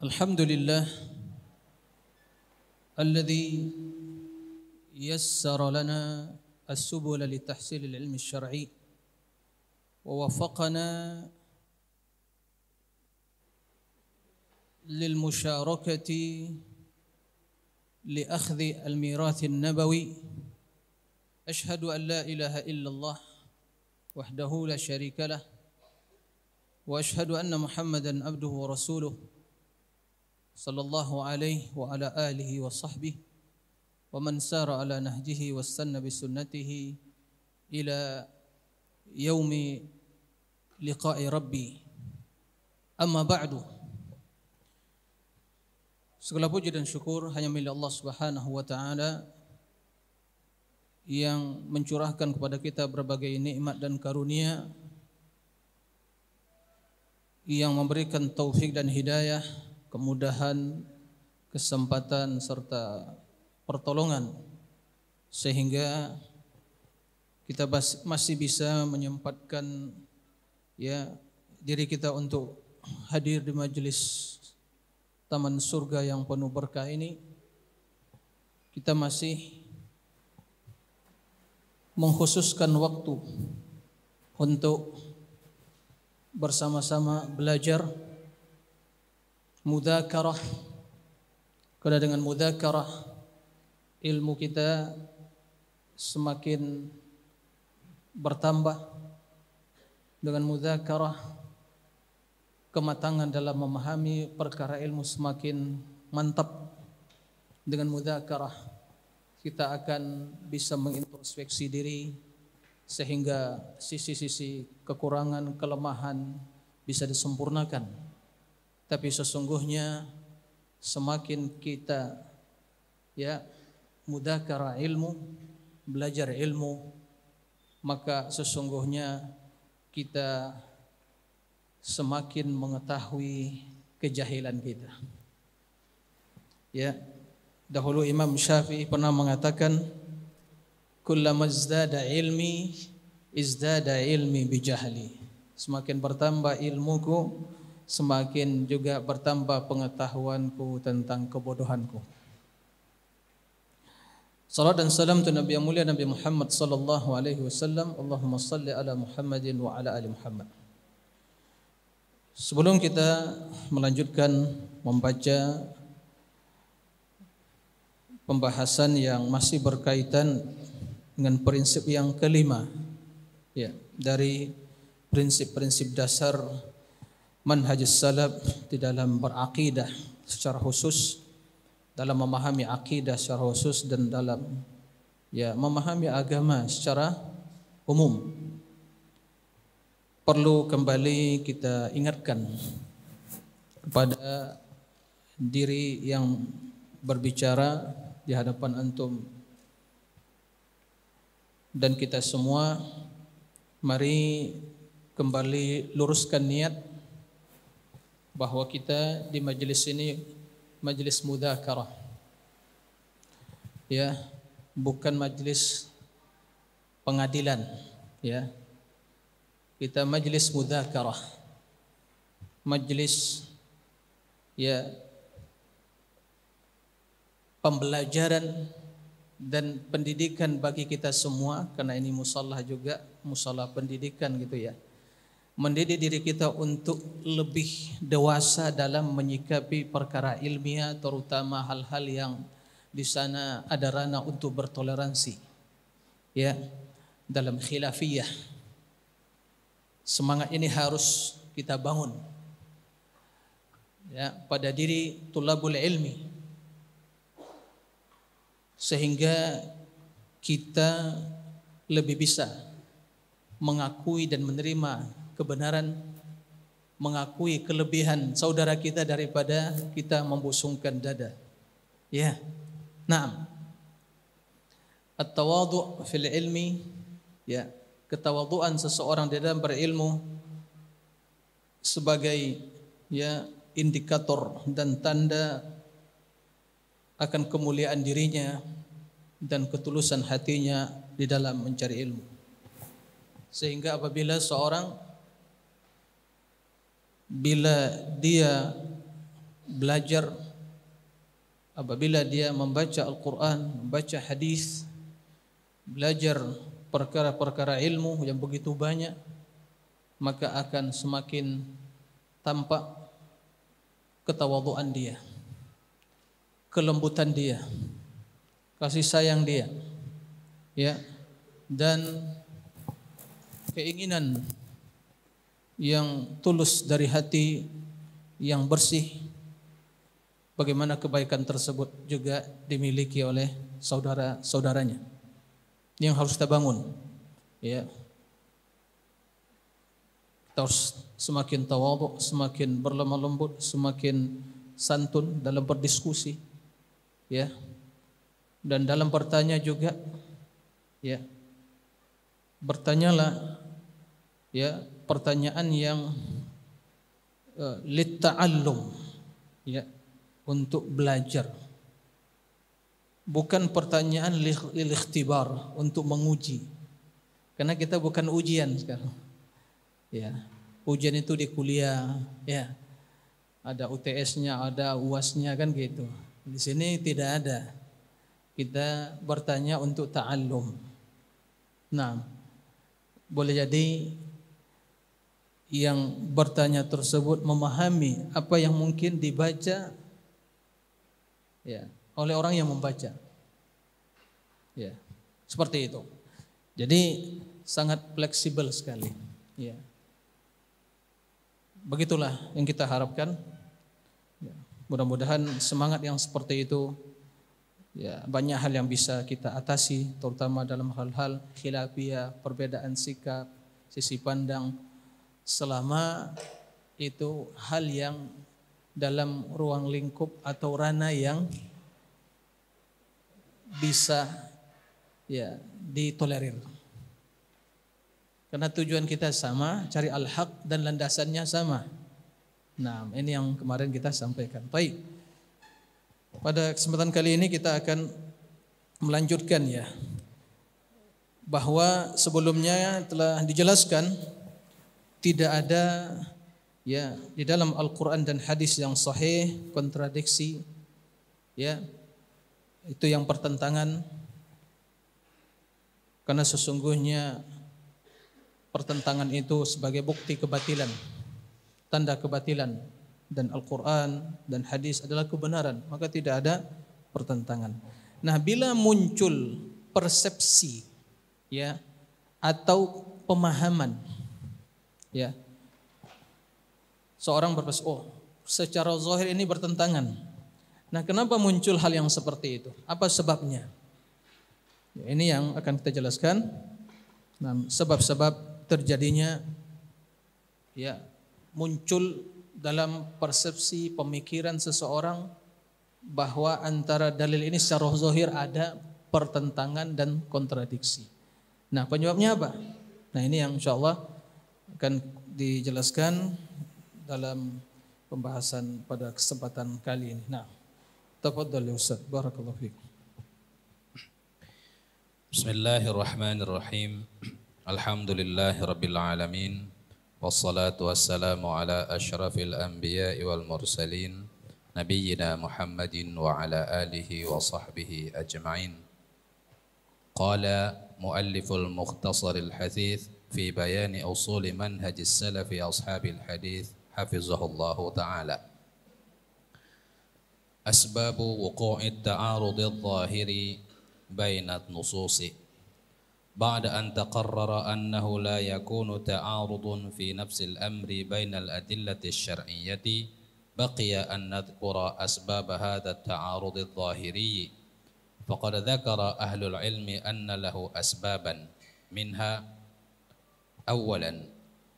الحمد لله الذي يسر لنا السبل لتحصيل العلم الشرعي ووفقنا للمشاركة لأخذ الميراث النبوي أشهد أن لا إله إلا الله وحده لا شريك له وأشهد أن محمدا عبده ورسوله sallallahu alaihi wa ala alihi wa sahbihi wa man sara ala nahjihi wa sanna bi sunnatihi ila yaumi liqa'i rabbi amma ba'du segala puji dan syukur hanya milik Allah Subhanahu wa taala yang mencurahkan kepada kita berbagai nikmat dan karunia yang memberikan taufik dan hidayah kemudahan, kesempatan serta pertolongan sehingga kita masih bisa menyempatkan ya diri kita untuk hadir di majelis taman surga yang penuh berkah ini kita masih mengkhususkan waktu untuk bersama-sama belajar mudzakarah karena dengan mudzakarah ilmu kita semakin bertambah dengan mudzakarah kematangan dalam memahami perkara ilmu semakin mantap dengan mudzakarah kita akan bisa mengintrospeksi diri sehingga sisi-sisi kekurangan kelemahan bisa disempurnakan tapi sesungguhnya semakin kita ya mudakara ilmu, belajar ilmu, maka sesungguhnya kita semakin mengetahui kejahilan kita. Ya, dahulu Imam Syafi'i pernah mengatakan, "Kullama izdada ilmi, izdada ilmi bijahli." Semakin bertambah ilmuku, semakin juga bertambah pengetahuanku tentang kebodohanku. Salam dan salam tu Nabi yang mulia Nabi Muhammad sallallahu alaihi wasallam. Allahumma salli ala Muhammadin wa ala ali Muhammad. Sebelum kita melanjutkan membaca pembahasan yang masih berkaitan dengan prinsip yang kelima ya dari prinsip-prinsip dasar manhaj salaf di dalam berakidah secara khusus dalam memahami akidah secara khusus dan dalam ya memahami agama secara umum perlu kembali kita ingatkan kepada diri yang berbicara di hadapan antum dan kita semua mari kembali luruskan niat bahwa kita di majelis ini majelis mudzakarah. Ya, bukan majelis pengadilan, ya. Kita majelis mudzakarah. Majelis ya pembelajaran dan pendidikan bagi kita semua karena ini musalla juga, musalla pendidikan gitu ya mendidik diri kita untuk lebih dewasa dalam menyikapi perkara ilmiah terutama hal-hal yang di sana ada ranah untuk bertoleransi ya dalam khilafiyah semangat ini harus kita bangun ya pada diri tulabul ilmi sehingga kita lebih bisa mengakui dan menerima kebenaran, mengakui kelebihan saudara kita daripada kita membusungkan dada. Ya. Naam. At-tawadhu fil ilmi ya, ketawaduan seseorang di dalam berilmu sebagai ya indikator dan tanda akan kemuliaan dirinya dan ketulusan hatinya di dalam mencari ilmu. Sehingga apabila seorang bila dia belajar apabila dia membaca Al-Quran, membaca hadis, belajar perkara-perkara ilmu yang begitu banyak maka akan semakin tampak ketawaduan dia kelembutan dia kasih sayang dia ya dan keinginan yang tulus dari hati yang bersih bagaimana kebaikan tersebut juga dimiliki oleh saudara-saudaranya yang harus kita bangun ya kita harus semakin tawadhu semakin berlemah lembut semakin santun dalam berdiskusi ya dan dalam bertanya juga ya bertanyalah ya pertanyaan yang uh, litta'allum ya untuk belajar bukan pertanyaan lil ikhtibar untuk menguji karena kita bukan ujian sekarang ya ujian itu di kuliah ya ada UTS-nya ada UAS-nya kan gitu di sini tidak ada kita bertanya untuk ta'allum nah boleh jadi yang bertanya tersebut memahami apa yang mungkin dibaca ya oleh orang yang membaca. Ya, seperti itu. Jadi sangat fleksibel sekali. Ya. Begitulah yang kita harapkan. Ya. Mudah-mudahan semangat yang seperti itu ya banyak hal yang bisa kita atasi terutama dalam hal-hal khilafiyah, perbedaan sikap, sisi pandang, selama itu hal yang dalam ruang lingkup atau ranah yang bisa ya ditolerir. Karena tujuan kita sama, cari al-haq dan landasannya sama. Nah, ini yang kemarin kita sampaikan. Baik. Pada kesempatan kali ini kita akan melanjutkan ya bahwa sebelumnya telah dijelaskan tidak ada ya di dalam Al-Qur'an dan hadis yang sahih kontradiksi ya itu yang pertentangan karena sesungguhnya pertentangan itu sebagai bukti kebatilan tanda kebatilan dan Al-Qur'an dan hadis adalah kebenaran maka tidak ada pertentangan nah bila muncul persepsi ya atau pemahaman Ya. Seorang berpes, oh, secara zahir ini bertentangan. Nah, kenapa muncul hal yang seperti itu? Apa sebabnya? Ya, ini yang akan kita jelaskan. Nah, sebab-sebab terjadinya ya muncul dalam persepsi pemikiran seseorang bahwa antara dalil ini secara zahir ada pertentangan dan kontradiksi. Nah, penyebabnya apa? Nah, ini yang insyaallah akan dijelaskan dalam pembahasan pada kesempatan kali ini. Nah, tafadhal ya Ustaz. Barakallahu fiik. Bismillahirrahmanirrahim. Alhamdulillahirabbil alamin. Wassalatu wassalamu ala asyrafil anbiya'i wal mursalin nabiyyina Muhammadin wa ala alihi wa sahbihi ajma'in. Qala mualliful mukhtasaril hadits في بيان أصول منهج السلف أصحاب الحديث حفظه الله تعالى أسباب وقوع التعارض الظاهر بين النصوص بعد أن تقرر أنه لا يكون تعارض في نفس الأمر بين الأدلة الشرعية بقي أن نذكر أسباب هذا التعارض الظاهري فقد ذكر أهل العلم أن له أسبابا منها أولا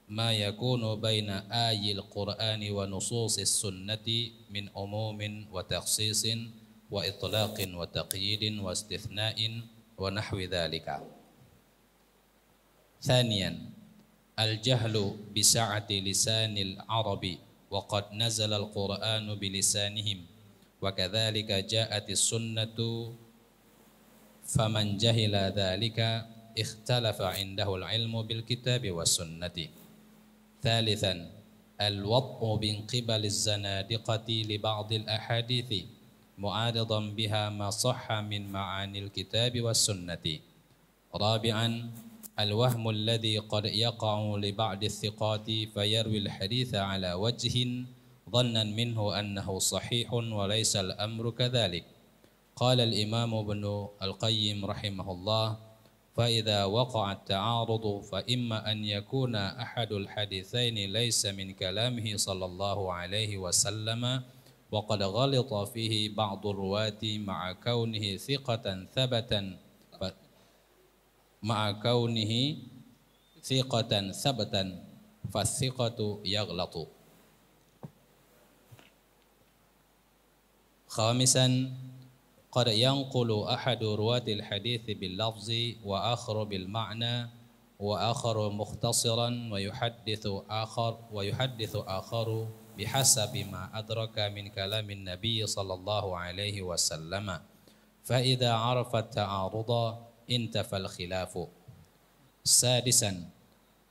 ما يكون بين آي القرآن ونصوص السنة من عموم وتخصيص وإطلاق وتقييد واستثناء ونحو ذلك ثانيا الجهل بسعة لسان العرب وقد نزل القرآن بلسانهم وكذلك جاءت السنة فمن جهل ذلك اختلف عنده العلم بالكتاب والسنة ثالثا الوضع من قبل الزنادقة لبعض الأحاديث معارضا بها ما صح من معاني الكتاب والسنة رابعا الوهم الذي قد يقع لبعض الثقات فيروي الحديث على وجه ظنا منه أنه صحيح وليس الأمر كذلك قال الإمام ابن القيم رحمه الله فإذا وقع التعارض فإما أن يكون أحد الحديثين ليس من كلامه صلى الله عليه وسلم وقد غلط فيه بعض الرواة مع كونه ثقة ثبتا مع كونه ثقة ثبتا فالثقة يغلط خامسا قد ينقل أحد رواة الحديث باللفظ وآخر بالمعنى وآخر مختصرا ويحدث آخر ويحدث آخر بحسب ما أدرك من كلام النبي صلى الله عليه وسلم فإذا عرف التعارض انتفى الخلاف سادسا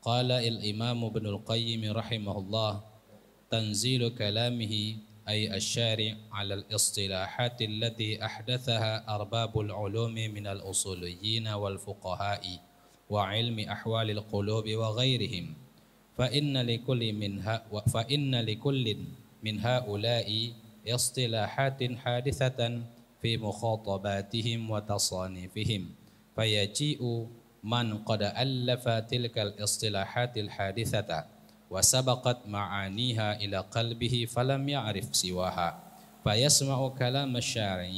قال الإمام ابن القيم رحمه الله تنزيل كلامه أي الشارع على الاصطلاحات التي أحدثها أرباب العلوم من الأصوليين والفقهاء وعلم أحوال القلوب وغيرهم فإن لكل من فإن لكل من هؤلاء اصطلاحات حادثة في مخاطباتهم وتصانيفهم فيجيء من قد ألف تلك الاصطلاحات الحادثة وسبقت معانيها إلى قلبه فلم يعرف سواها فيسمع كلام الشارع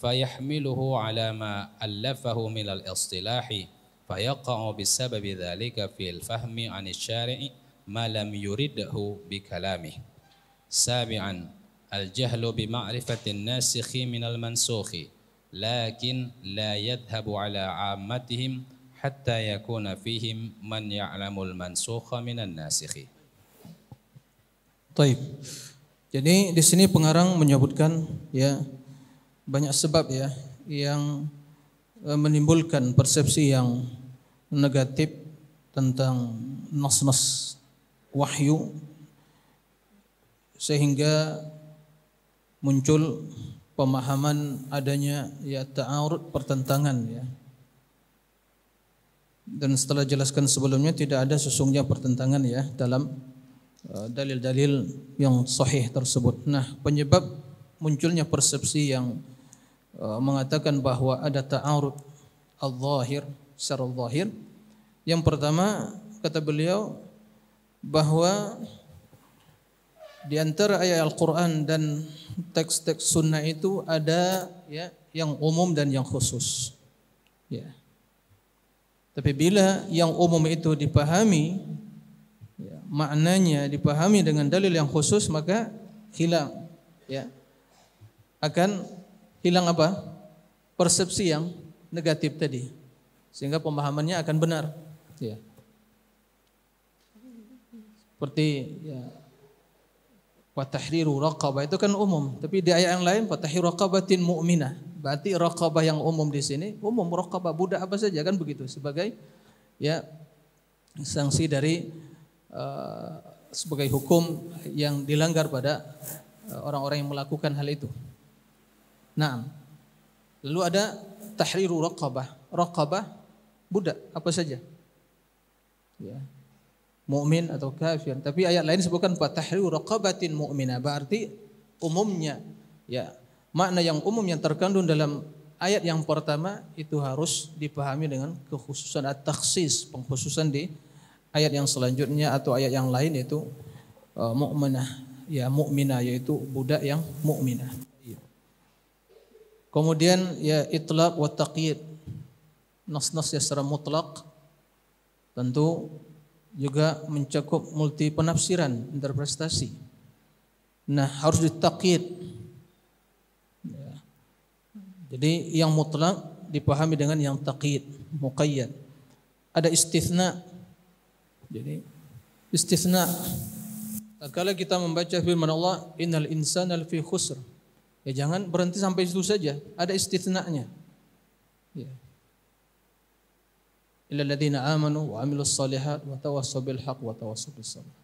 فيحمله على ما ألفه من الاصطلاح فيقع بسبب ذلك في الفهم عن الشارع ما لم يرده بكلامه سابعا الجهل بمعرفة الناسخ من المنسوخ لكن لا يذهب على عامتهم hatta yakuna fihim man ya'lamul mansukha minan nasikhi. Taib. Jadi di sini pengarang menyebutkan ya banyak sebab ya yang e, menimbulkan persepsi yang negatif tentang nas-nas wahyu sehingga muncul pemahaman adanya ya ta'arud pertentangan ya dan setelah jelaskan sebelumnya tidak ada sesungguhnya pertentangan ya dalam eh, dalil-dalil yang sahih tersebut. Nah, penyebab munculnya persepsi yang eh, mengatakan bahwa ada ta'arud al-zahir, secara zahir. Yang pertama kata beliau bahwa di antara ayat Al-Qur'an dan teks-teks sunnah itu ada ya yang umum dan yang khusus. Ya. Tapi bila yang umum itu dipahami, ya, maknanya dipahami dengan dalil yang khusus maka hilang, ya akan hilang apa persepsi yang negatif tadi, sehingga pemahamannya akan benar, ya. Seperti ya, Watahriru raqabah itu kan umum, tapi di ayat yang lain watahriru tin mu'mina, Berarti raqabah yang umum di sini, umum raqabah budak apa saja kan begitu sebagai ya sanksi dari uh, sebagai hukum yang dilanggar pada eh, orang-orang uh, yang melakukan hal itu. Nah, lalu ada tahriru raqabah. Raqabah budak apa saja? Ya, mukmin atau kafir. Tapi ayat lain disebutkan fatahriru raqabatin mu'mina. Berarti umumnya ya makna yang umum yang terkandung dalam ayat yang pertama itu harus dipahami dengan kekhususan atau taksis pengkhususan di ayat yang selanjutnya atau ayat yang lain yaitu uh, e, mukminah ya mu'mina yaitu budak yang mukminah. Iya. Kemudian ya itlaq wa taqyid. Nas-nas ya secara mutlak tentu juga mencakup multi penafsiran, interpretasi. Nah, harus ditakid. Ya. Jadi yang mutlak dipahami dengan yang takid, muqayyad. Ada istisna. Jadi istisna. kalau kita membaca firman Allah, innal insana fi khusr. Ya jangan berhenti sampai situ saja, ada istisnanya. إلا الذين آمنوا وعملوا الصالحات وتواصوا بالحق وتواصوا بالصبر.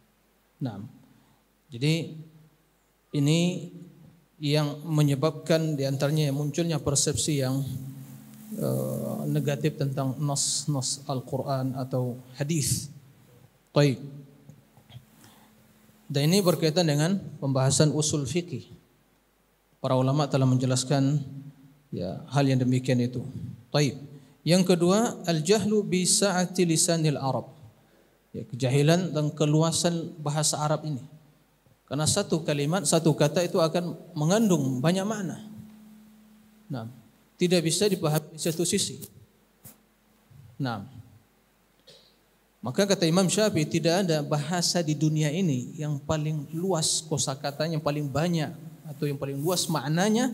jadi ini yang menyebabkan diantaranya munculnya persepsi yang eh, negatif tentang nas-nas Al-Quran atau hadis. Baik. Dan ini berkaitan dengan pembahasan usul fikih. Para ulama telah menjelaskan ya hal yang demikian itu. Baik. Yang kedua, al-jahlu bi sa'ati lisanil Arab. Ya, kejahilan dan keluasan bahasa Arab ini. Karena satu kalimat, satu kata itu akan mengandung banyak makna. Nah, tidak bisa dipahami satu sisi. Nah, maka kata Imam Syafi'i tidak ada bahasa di dunia ini yang paling luas kosakatanya yang paling banyak atau yang paling luas maknanya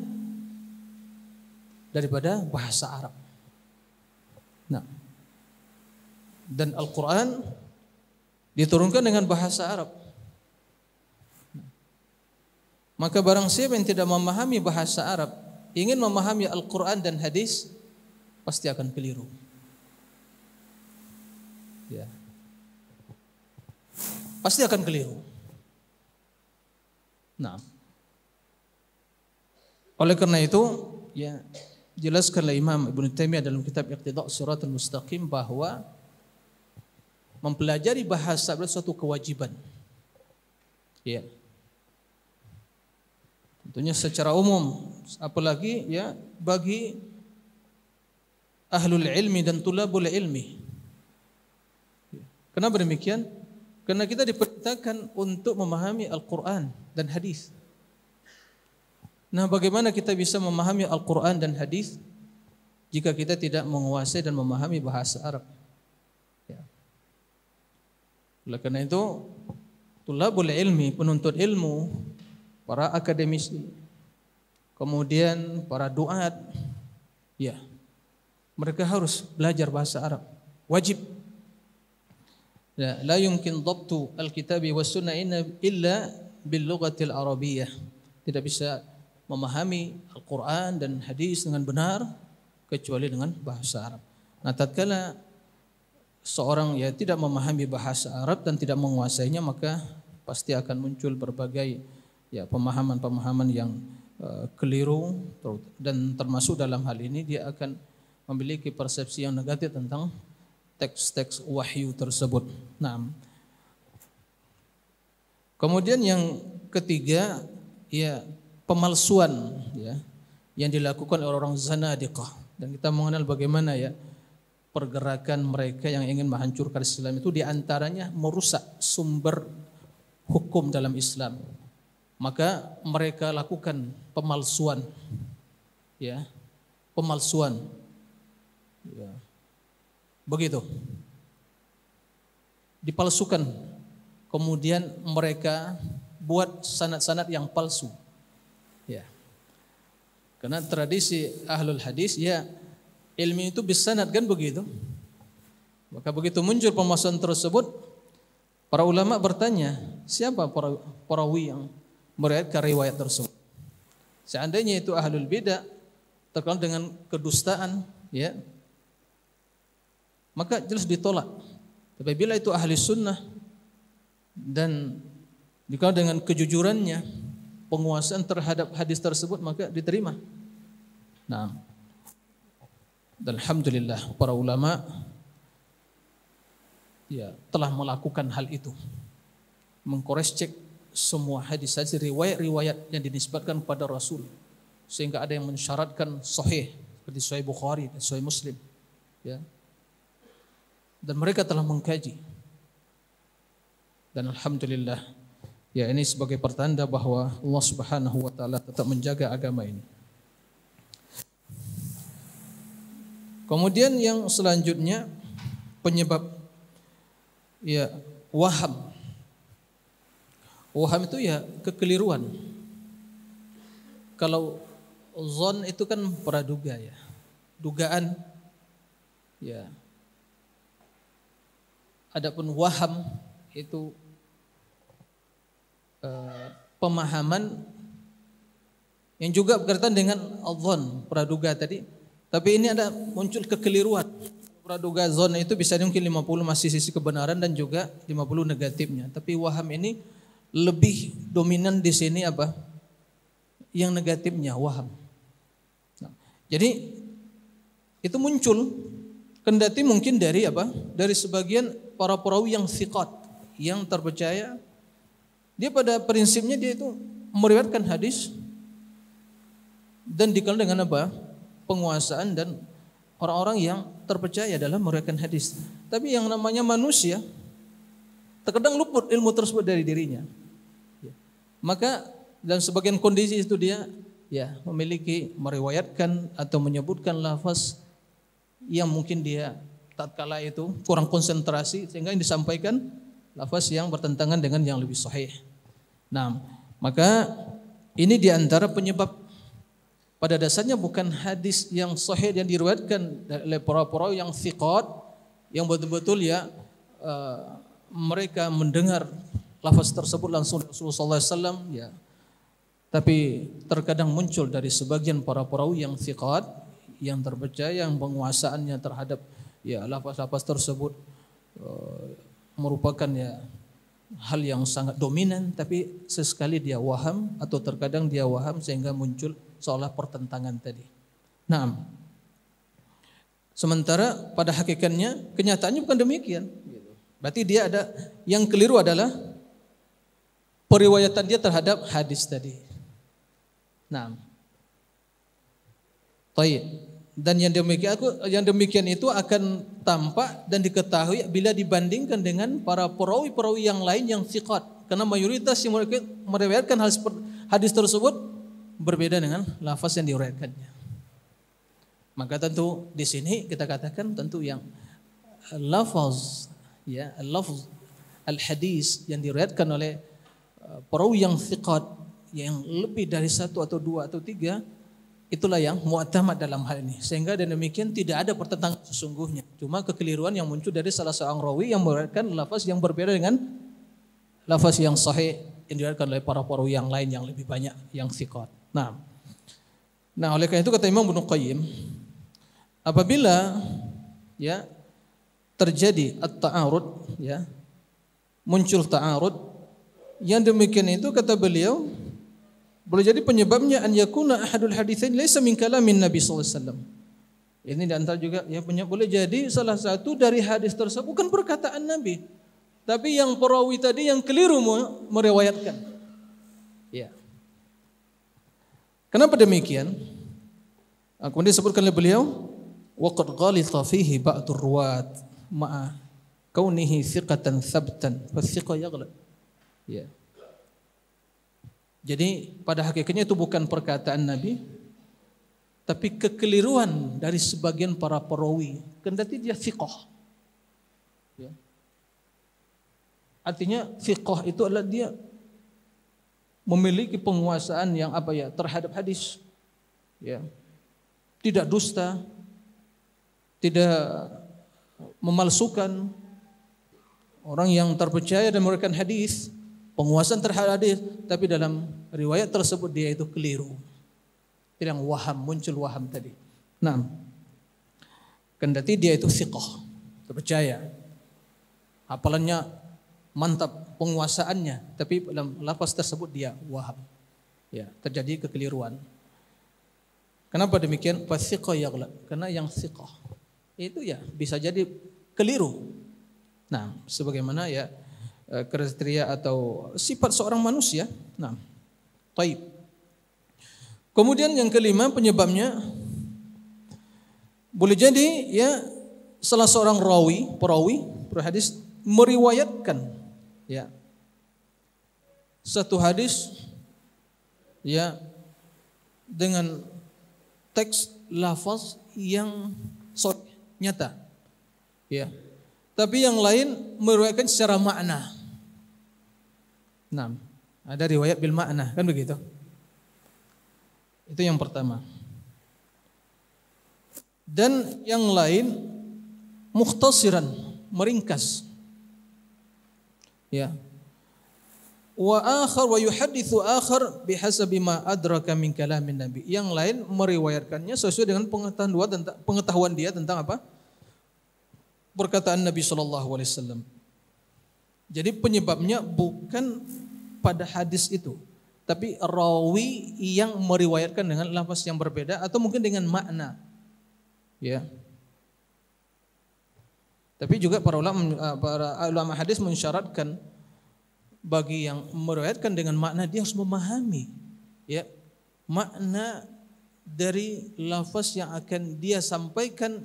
daripada bahasa Arab. Nah. Dan Al-Quran diturunkan dengan bahasa Arab. Maka barang siapa yang tidak memahami bahasa Arab, ingin memahami Al-Quran dan hadis, pasti akan keliru. Ya. Pasti akan keliru. Nah. Oleh karena itu, ya jelaskanlah Imam Ibn Taimiyah dalam kitab Iqtidak Surat Al-Mustaqim bahawa mempelajari bahasa adalah suatu kewajiban. Ya. Tentunya secara umum, apalagi ya bagi ahlul ilmi dan tulabul ilmi. Ya. Kenapa demikian? Karena kita diperintahkan untuk memahami Al-Quran dan hadis. Nah, bagaimana kita bisa memahami Al-Qur'an dan hadis jika kita tidak menguasai dan memahami bahasa Arab? Ya. Oleh karena itu, tulabul ilmi, penuntut ilmu, para akademisi, kemudian para duat, ya. Mereka harus belajar bahasa Arab. Wajib. Ya, la yumkin dhabtu al-kitabi was sunnah illa bil lughatil arabiyyah. Tidak bisa memahami Al-Quran dan hadis dengan benar kecuali dengan bahasa Arab. Nah tatkala seorang ya tidak memahami bahasa Arab dan tidak menguasainya maka pasti akan muncul berbagai ya pemahaman-pemahaman yang uh, keliru dan termasuk dalam hal ini dia akan memiliki persepsi yang negatif tentang teks-teks wahyu tersebut. Nah, kemudian yang ketiga ya pemalsuan ya, yang dilakukan oleh orang zanadiqah dan kita mengenal bagaimana ya pergerakan mereka yang ingin menghancurkan Islam itu diantaranya merusak sumber hukum dalam Islam maka mereka lakukan pemalsuan ya pemalsuan ya. begitu dipalsukan kemudian mereka buat sanat-sanat yang palsu karena tradisi ahlul hadis ya ilmu itu bisanat kan begitu. Maka begitu muncul pemasan tersebut, para ulama bertanya, siapa para perawi yang meriwayatkan riwayat tersebut? Seandainya itu ahlul bidah terkenal dengan kedustaan, ya, maka jelas ditolak. Tapi bila itu ahli sunnah dan dikenal dengan kejujurannya, penguasaan terhadap hadis tersebut maka diterima. Nah, dan alhamdulillah para ulama ya telah melakukan hal itu. Mengkores cek semua hadis saja riwayat-riwayat yang dinisbatkan kepada Rasul sehingga ada yang mensyaratkan sahih seperti Sahih Bukhari dan Sahih Muslim ya dan mereka telah mengkaji dan alhamdulillah Ya ini sebagai pertanda bahwa Allah Subhanahu wa taala tetap menjaga agama ini. Kemudian yang selanjutnya penyebab ya waham. Waham itu ya kekeliruan. Kalau zon itu kan praduga ya. Dugaan ya. Adapun waham itu Eh, pemahaman yang juga berkaitan dengan adzan, praduga tadi. Tapi ini ada muncul kekeliruan. Praduga zon itu bisa mungkin 50 masih sisi kebenaran dan juga 50 negatifnya. Tapi waham ini lebih dominan di sini apa? Yang negatifnya waham. Nah, jadi itu muncul kendati mungkin dari apa? Dari sebagian para perawi yang sikot, yang terpercaya dia pada prinsipnya dia itu meriwayatkan hadis dan dikenal dengan apa? Penguasaan dan orang-orang yang terpercaya dalam meriwayatkan hadis. Tapi yang namanya manusia terkadang luput ilmu tersebut dari dirinya. Ya. Maka dan sebagian kondisi itu dia ya memiliki meriwayatkan atau menyebutkan lafaz yang mungkin dia tatkala itu kurang konsentrasi sehingga yang disampaikan lafaz yang bertentangan dengan yang lebih sahih. Nah, maka ini diantara penyebab pada dasarnya bukan hadis yang sahih yang diriwayatkan oleh para-para yang thiqat yang betul-betul ya uh, mereka mendengar lafaz tersebut langsung dari Rasulullah SAW ya tapi terkadang muncul dari sebagian para perawi yang thiqat yang terpercaya yang penguasaannya terhadap ya lafaz-lafaz tersebut uh, merupakan ya hal yang sangat dominan tapi sesekali dia waham atau terkadang dia waham sehingga muncul seolah pertentangan tadi. Nah, sementara pada hakikatnya kenyataannya bukan demikian. Berarti dia ada yang keliru adalah periwayatan dia terhadap hadis tadi. Nah, dan yang demikian aku yang demikian itu akan tampak dan diketahui bila dibandingkan dengan para perawi-perawi yang lain yang siqat. Karena mayoritas yang meriwayatkan hadis tersebut berbeda dengan lafaz yang diriwayatkannya. Maka tentu di sini kita katakan tentu yang lafaz ya lafaz al hadis yang diriwayatkan oleh eh, perawi yang thiqat yang lebih dari satu atau dua atau tiga Itulah yang muatamat dalam hal ini. Sehingga dan demikian tidak ada pertentangan sesungguhnya. Cuma kekeliruan yang muncul dari salah seorang rawi yang meriwayatkan lafaz yang berbeda dengan lafaz yang sahih yang diriwayatkan oleh para perawi yang lain yang lebih banyak yang sikot Nah. Nah, oleh karena itu kata Imam Ibnu Qayyim, apabila ya terjadi at-ta'arud ya muncul ta'arud yang demikian itu kata beliau boleh jadi penyebabnya an yakuna ahadul haditsain laisa min kalamin Nabi sallallahu alaihi wasallam. Ini diantar juga ya punya boleh jadi salah satu dari hadis tersebut bukan perkataan Nabi, tapi yang perawi tadi yang keliru meriwayatkan. Ya. Kenapa demikian? Kemudian disebutkan oleh beliau, waqad ghalitha fihi ba'dur ruwat ma'a kaunihi thiqatan thabtan, fa thiqa yaghlab. Ya. Jadi pada hakikatnya itu bukan perkataan Nabi, tapi kekeliruan dari sebagian para perawi. Kendati dia fiqh. Ya. Artinya fiqh itu adalah dia memiliki penguasaan yang apa ya terhadap hadis. Ya. Tidak dusta, tidak memalsukan orang yang terpercaya dan memberikan hadis, penguasaan terhadap hadis, tapi dalam riwayat tersebut dia itu keliru. yang waham, muncul waham tadi. Nah, kendati dia itu siqah, terpercaya. apalannya mantap, penguasaannya, tapi dalam lapas tersebut dia waham. Ya, terjadi kekeliruan. Kenapa demikian? Fasiqah yaghlab. Karena yang siqah itu ya bisa jadi keliru. Nah, sebagaimana ya eh, kriteria atau sifat seorang manusia. Nah, Taib. Kemudian yang kelima penyebabnya boleh jadi ya salah seorang rawi, perawi, perhadis meriwayatkan ya satu hadis ya dengan teks lafaz yang nyata ya tapi yang lain meriwayatkan secara makna nah ada riwayat bil makna, kan begitu? Itu yang pertama. Dan yang lain mukhtasiran, meringkas. Ya. Wa akhar wa yuhadithu akhar bihasabi ma adraka min kalamin nabi. Yang lain meriwayatkannya sesuai dengan pengetahuan tentang pengetahuan dia tentang apa? Perkataan Nabi sallallahu alaihi wasallam. Jadi penyebabnya bukan pada hadis itu, tapi rawi yang meriwayatkan dengan lafaz yang berbeda atau mungkin dengan makna. Ya. Tapi juga para ulama eh, para ulama hadis mensyaratkan bagi yang meriwayatkan dengan makna dia harus memahami ya makna dari lafaz yang akan dia sampaikan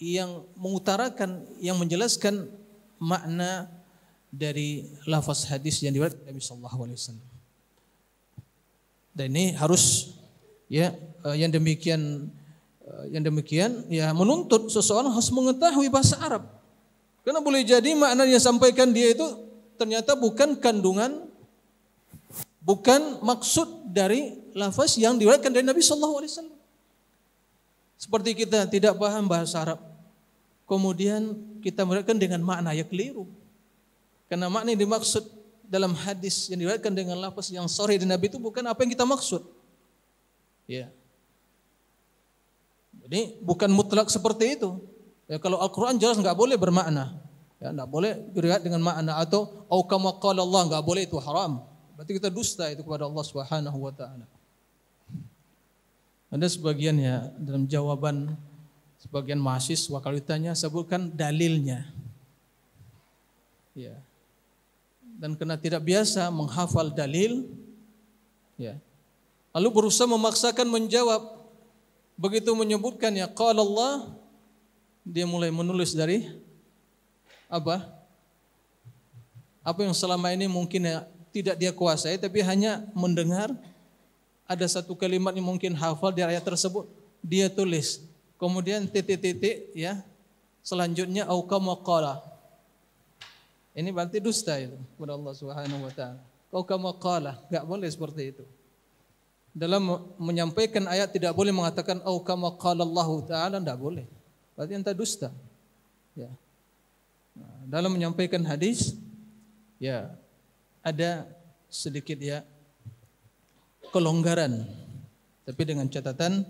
yang mengutarakan yang menjelaskan makna dari lafaz hadis yang diriwayatkan Nabi Shallallahu Alaihi Wasallam. Dan ini harus ya eh, yang demikian eh, yang demikian ya menuntut seseorang harus mengetahui bahasa Arab. Karena boleh jadi makna yang sampaikan dia itu ternyata bukan kandungan bukan maksud dari lafaz yang diriwayatkan dari Nabi Shallallahu alaihi wasallam. Seperti kita tidak paham bahasa Arab. Kemudian kita meriwayatkan dengan makna yang keliru. Karena makna yang dimaksud dalam hadis yang diriwayatkan dengan lafaz yang sore di Nabi itu bukan apa yang kita maksud. Ya. Jadi bukan mutlak seperti itu. Ya, kalau Al-Quran jelas nggak boleh bermakna. Ya, nggak boleh diriwayat dengan makna atau au kama qala Allah nggak boleh itu haram. Berarti kita dusta itu kepada Allah Subhanahu wa taala. Ada sebagian ya dalam jawaban sebagian mahasiswa kalau ditanya sebutkan dalilnya. Ya dan karena tidak biasa menghafal dalil ya lalu berusaha memaksakan menjawab begitu menyebutkan ya qala Allah dia mulai menulis dari apa apa yang selama ini mungkin ya, tidak dia kuasai tapi hanya mendengar ada satu kalimat yang mungkin hafal di ayat tersebut dia tulis kemudian titik-titik ya selanjutnya auka makalah. Ini berarti dusta itu kepada Allah Subhanahu wa taala. Kau kamu qala, enggak boleh seperti itu. Dalam menyampaikan ayat tidak boleh mengatakan au oh, kama qala Allah taala enggak boleh. Berarti entah dusta. Ya. Nah, dalam menyampaikan hadis ya ada sedikit ya kelonggaran tapi dengan catatan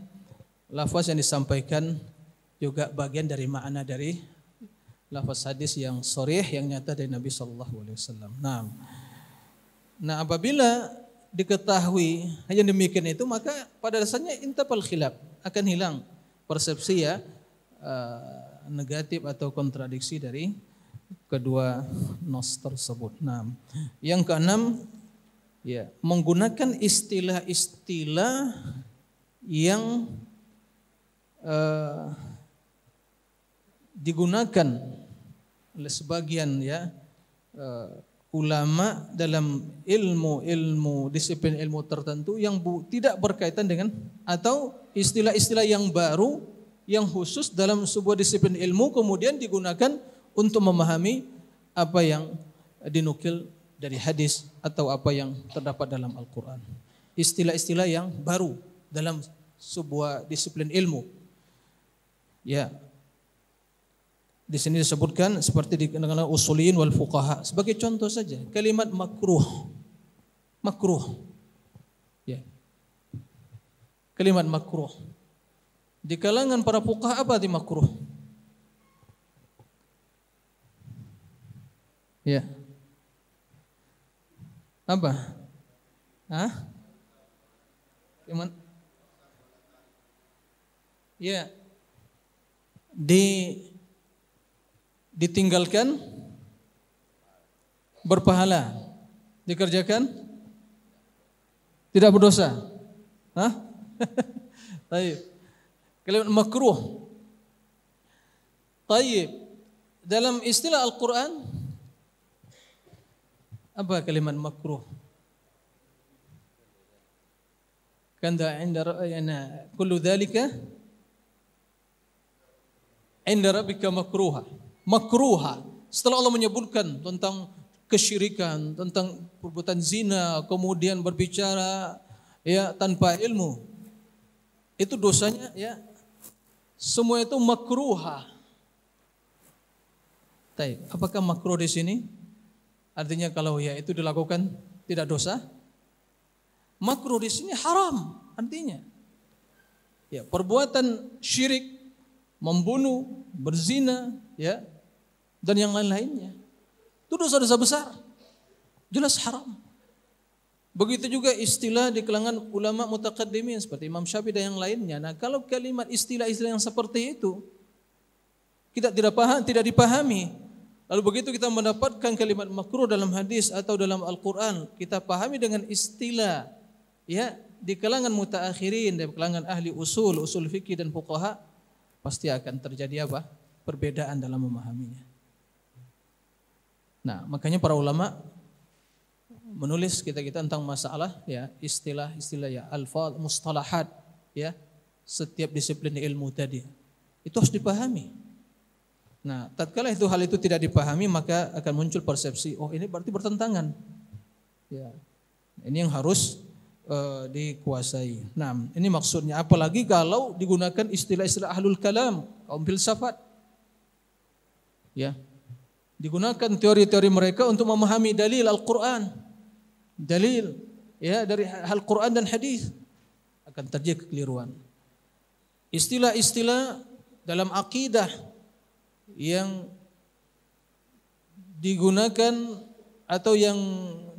lafaz yang disampaikan juga bagian dari makna dari lafaz hadis yang sorih yang nyata dari Nabi Shallallahu Alaihi Wasallam. Nah, nah apabila diketahui hanya demikian itu maka pada dasarnya intapal khilaf akan hilang persepsi ya eh, negatif atau kontradiksi dari kedua nos tersebut. Nah, yang keenam ya menggunakan istilah-istilah yang uh, digunakan oleh sebagian ya uh, ulama dalam ilmu-ilmu disiplin ilmu tertentu yang bu, tidak berkaitan dengan atau istilah-istilah yang baru yang khusus dalam sebuah disiplin ilmu kemudian digunakan untuk memahami apa yang dinukil dari hadis atau apa yang terdapat dalam Al-Qur'an. Istilah-istilah yang baru dalam sebuah disiplin ilmu. Ya, di sini disebutkan seperti dikenal usulin wal fuqaha. Sebagai contoh saja, kalimat makruh. Makruh. Ya. Kalimat makruh. Di kalangan para fuqaha apa di makruh? Ya. Apa? Hah? Iman. Ya. Di ditinggalkan berpahala, dikerjakan tidak berdosa. Hah? Baik. Kalimat makruh. Taib. Dalam istilah Al-Qur'an apa kalimat makruh? Kanda inda ra'ayna kullu dhalika inda rabbika makruha makruha. Setelah Allah menyebutkan tentang kesyirikan, tentang perbuatan zina, kemudian berbicara ya tanpa ilmu. Itu dosanya ya semua itu makruha. Baik, apakah makruh di sini? Artinya kalau ya itu dilakukan tidak dosa? Makruh di sini haram artinya. Ya, perbuatan syirik, membunuh, berzina, ya, dan yang lain-lainnya. Itu dosa-dosa besar. Jelas haram. Begitu juga istilah di kalangan ulama mutaqaddimin seperti Imam Syafi'i dan yang lainnya. Nah, kalau kalimat istilah-istilah yang seperti itu kita tidak paham, tidak dipahami, lalu begitu kita mendapatkan kalimat makruh dalam hadis atau dalam Al-Qur'an, kita pahami dengan istilah ya di kalangan mutaakhirin, di kalangan ahli usul, usul fikih dan fuqaha pasti akan terjadi apa? perbedaan dalam memahaminya. Nah, makanya para ulama menulis kita-kita tentang masalah ya istilah-istilah ya alfal mustalahat ya setiap disiplin ilmu tadi itu harus dipahami. Nah, tatkala itu hal itu tidak dipahami maka akan muncul persepsi oh ini berarti bertentangan. Ya. Ini yang harus uh, dikuasai. Nah, ini maksudnya apalagi kalau digunakan istilah-istilah ahlul kalam, kaum filsafat. Ya, digunakan teori-teori mereka untuk memahami dalil Al-Quran dalil ya dari Al-Quran dan hadis akan terjadi kekeliruan istilah-istilah dalam akidah yang digunakan atau yang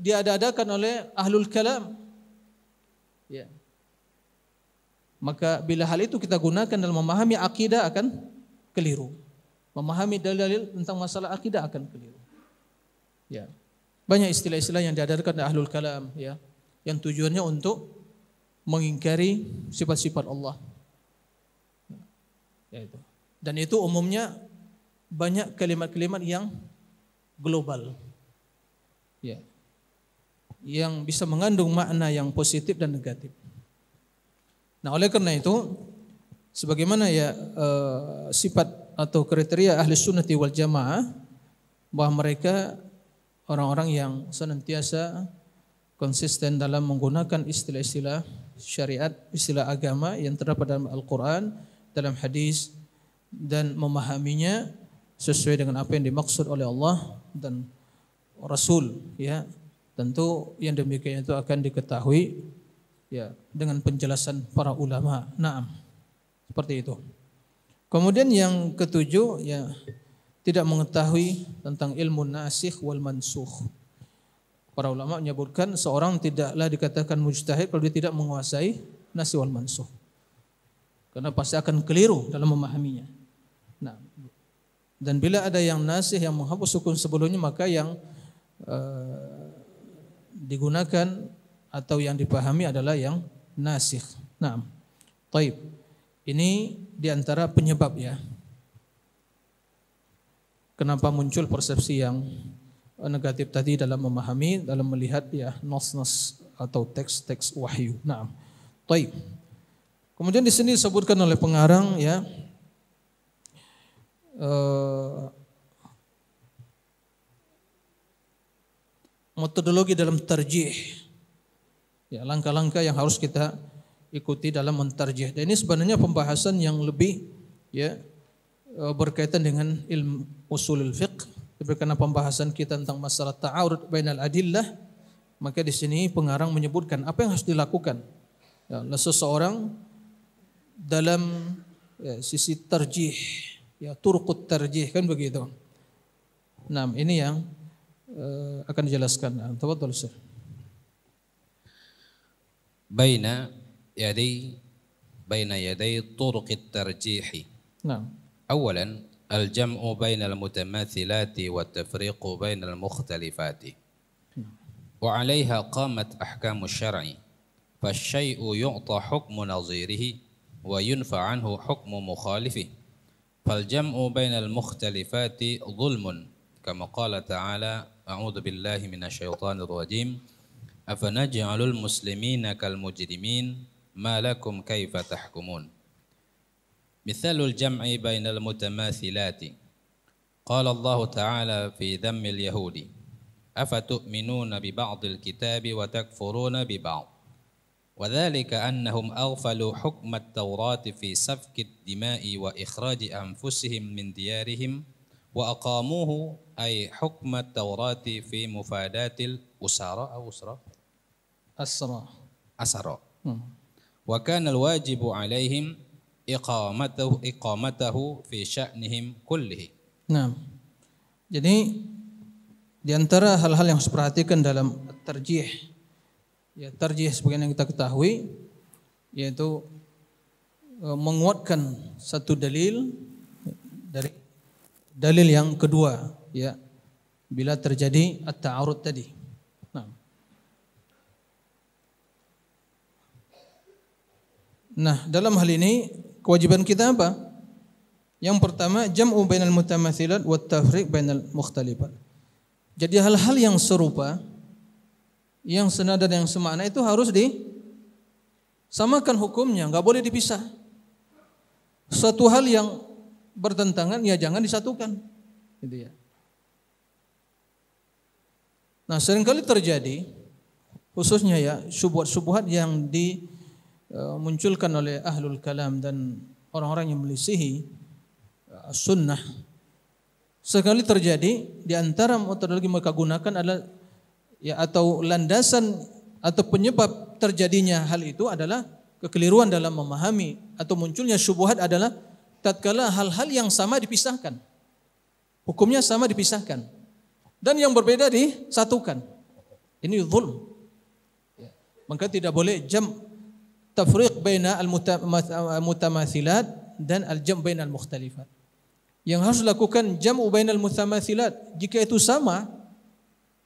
diadakan oleh ahlul kalam ya maka bila hal itu kita gunakan dalam memahami akidah akan keliru memahami dalil-dalil tentang masalah akidah akan keliru. Ya. Banyak istilah-istilah yang diadarkan oleh ahlul kalam ya, yang tujuannya untuk mengingkari sifat-sifat Allah. Ya, ya itu. Dan itu umumnya banyak kalimat-kalimat yang global. Ya. Yang bisa mengandung makna yang positif dan negatif. Nah, oleh karena itu sebagaimana ya uh, sifat atau kriteria ahli sunnati wal jamaah bahwa mereka orang-orang yang senantiasa konsisten dalam menggunakan istilah-istilah syariat, istilah agama yang terdapat dalam Al-Quran, dalam hadis, dan memahaminya sesuai dengan apa yang dimaksud oleh Allah dan Rasul. Ya, tentu yang demikian itu akan diketahui ya dengan penjelasan para ulama. Naam. Seperti itu. Kemudian yang ketujuh ya tidak mengetahui tentang ilmu nasikh wal mansukh. Para ulama menyebutkan seorang tidaklah dikatakan mujtahid kalau dia tidak menguasai nasikh wal mansukh. Karena pasti akan keliru dalam memahaminya. Nah, dan bila ada yang nasih yang menghapus hukum sebelumnya maka yang eh, digunakan atau yang dipahami adalah yang nasih Nah, taib. Ini diantara penyebab ya. Kenapa muncul persepsi yang eh, negatif tadi dalam memahami, dalam melihat ya nos-nos atau teks-teks wahyu. Nah, Taib. Kemudian di sini disebutkan oleh pengarang ya eh, metodologi dalam terjih Ya, langkah-langkah yang harus kita ikuti dalam mentarjih. Dan ini sebenarnya pembahasan yang lebih ya e, berkaitan dengan ilmu usulul fiqh. Tapi karena pembahasan kita tentang masalah ta'arud bainal adillah, maka di sini pengarang menyebutkan apa yang harus dilakukan. Ya, seseorang dalam ya, sisi tarjih, ya turqut tarjih kan begitu. Nah, ini yang uh, akan dijelaskan. sir. Baina يدي بين يدي طرق الترجيح نعم أولا الجمع بين المتماثلات والتفريق بين المختلفات نعم. وعليها قامت أحكام الشرع فالشيء يعطى حكم نظيره وينفى عنه حكم مخالفه فالجمع بين المختلفات ظلم كما قال تعالى أعوذ بالله من الشيطان الرجيم أفنجعل المسلمين كالمجرمين ما لكم كيف تحكمون مثال الجمع بين المتماثلات قال الله تعالى في ذم اليهود أفتؤمنون ببعض الكتاب وتكفرون ببعض وذلك أنهم أغفلوا حكم التوراة في سفك الدماء وإخراج أنفسهم من ديارهم وأقاموه أي حكم التوراة في مفادات الأسرة أو أسرة أسرة أسرة Wa kana عليهم إقامته alaihim في شأنهم fi sya'nihim Jadi di antara hal-hal yang harus perhatikan dalam terjih ya terjih sebagian yang kita ketahui yaitu e, menguatkan satu dalil dari dalil yang kedua ya bila terjadi at-ta'arud tadi Nah, dalam hal ini kewajiban kita apa? Yang pertama, jam'u bainal mutamatsilat wa tafriq bainal mukhtalifat. Jadi hal-hal yang serupa yang senada dan yang semakna itu harus di samakan hukumnya, enggak boleh dipisah. satu hal yang bertentangan ya jangan disatukan. Gitu ya. Nah, seringkali terjadi khususnya ya subuhat-subuhat yang di Eh, munculkan oleh ahlul kalam dan orang-orang yang melisihi eh, sunnah sekali terjadi di antara metodologi mereka gunakan adalah ya atau landasan atau penyebab terjadinya hal itu adalah kekeliruan dalam memahami atau munculnya syubhat adalah tatkala hal-hal yang sama dipisahkan hukumnya sama dipisahkan dan yang berbeda disatukan ini zulm ya, maka tidak boleh jam tafriq baina al-mutamatsilat dan al-jam' baina al-mukhtalifat. Yang harus dilakukan jam'u baina al-mutamatsilat jika itu sama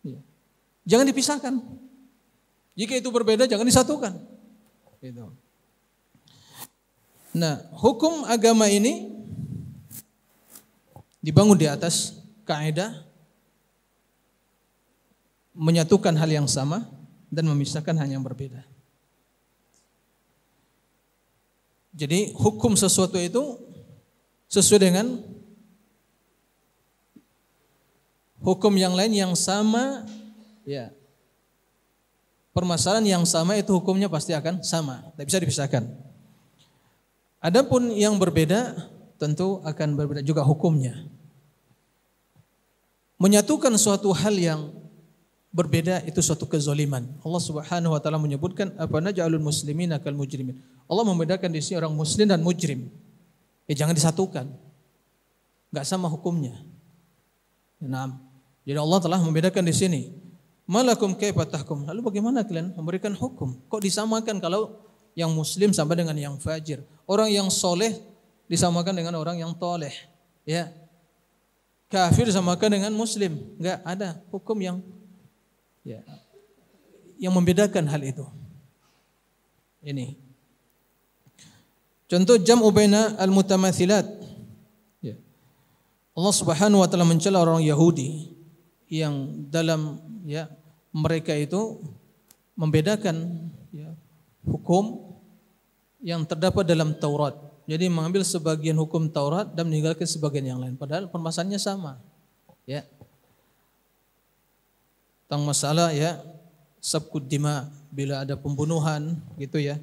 ya. jangan dipisahkan. Jika itu berbeda jangan disatukan. Gitu. Nah, hukum agama ini dibangun di atas kaidah menyatukan hal yang sama dan memisahkan hal yang berbeda. Jadi hukum sesuatu itu sesuai dengan hukum yang lain yang sama ya permasalahan yang sama itu hukumnya pasti akan sama tidak bisa dipisahkan adapun yang berbeda tentu akan berbeda juga hukumnya menyatukan suatu hal yang berbeda itu suatu kezoliman. Allah Subhanahu wa taala menyebutkan apa naj'alul muslimina kal mujrimin Allah membedakan di sini orang muslim dan mujrim. Ya jangan disatukan. Gak sama hukumnya. Nah, jadi Allah telah membedakan di sini. Malakum kaifatahkum. Lalu bagaimana kalian memberikan hukum? Kok disamakan kalau yang muslim sama dengan yang fajir? Orang yang soleh disamakan dengan orang yang toleh. Ya. Kafir disamakan dengan muslim. Enggak ada hukum yang ya, yang membedakan hal itu. Ini Contoh jam ubaina al-mutamathilat. Ya. Allah Subhanahu wa taala mencela orang Yahudi yang dalam ya mereka itu membedakan ya, hukum yang terdapat dalam Taurat. Jadi mengambil sebagian hukum Taurat dan meninggalkan sebagian yang lain. Padahal permasalahannya sama. Ya. Tentang masalah ya sabkud dima bila ada pembunuhan gitu ya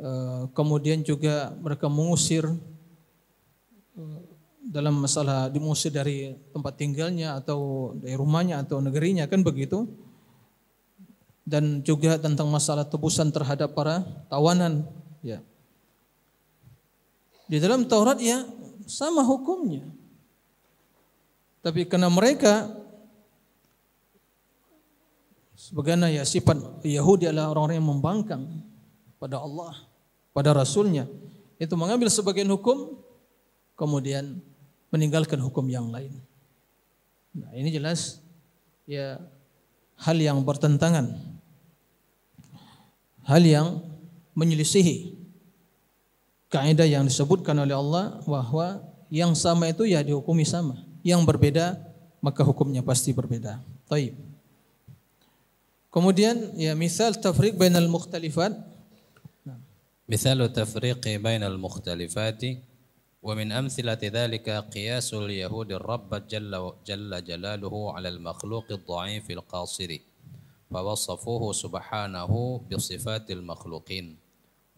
Eh, kemudian juga mereka mengusir eh, dalam masalah dimusir dari tempat tinggalnya atau dari rumahnya atau negerinya kan begitu dan juga tentang masalah tebusan terhadap para tawanan ya di dalam Taurat ya sama hukumnya tapi karena mereka sebagaimana ya sifat Yahudi adalah orang-orang yang membangkang pada Allah pada rasulnya itu mengambil sebagian hukum kemudian meninggalkan hukum yang lain. Nah, ini jelas ya hal yang bertentangan. Hal yang menyelisihi kaidah yang disebutkan oleh Allah bahwa yang sama itu ya dihukumi sama, yang berbeda maka hukumnya pasti berbeda. Taib. Kemudian ya misal tafriq bainal mukhtalifat مثال التفريق بين المختلفات ومن أمثلة ذلك قياس اليهود الرب جل, جل جلاله على المخلوق الضعيف القاصر فوصفوه سبحانه بصفات المخلوقين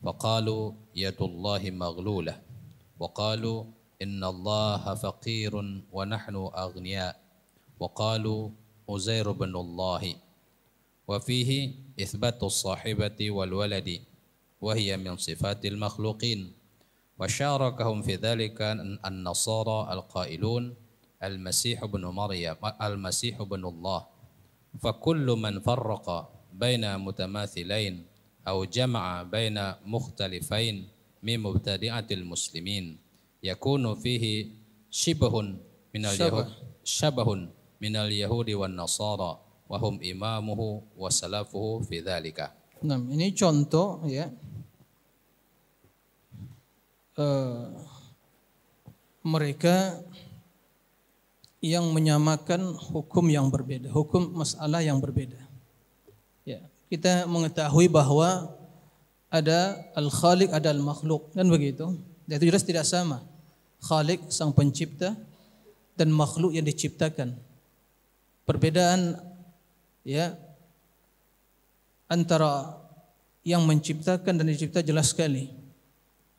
فقالوا يد الله مغلولة وقالوا إن الله فقير ونحن أغنياء وقالوا أزير بن الله وفيه إثبات الصاحبة والولد وهي من صفات المخلوقين وشاركهم في ذلك النصارى القائلون المسيح ابن مريم المسيح ابن الله فكل من فرق بين متماثلين أو جمع بين مختلفين من مبتدئة المسلمين يكون فيه شبه من اليهود شبه من اليهود والنصارى وهم إمامه وسلفه في ذلك. نعم ini contoh ya Eh, mereka yang menyamakan hukum yang berbeda, hukum masalah yang berbeda. Ya, kita mengetahui bahwa ada al-khaliq, ada al-makhluk dan begitu. Dan itu jelas tidak sama. Khalik sang pencipta dan makhluk yang diciptakan. Perbedaan ya antara yang menciptakan dan dicipta jelas sekali.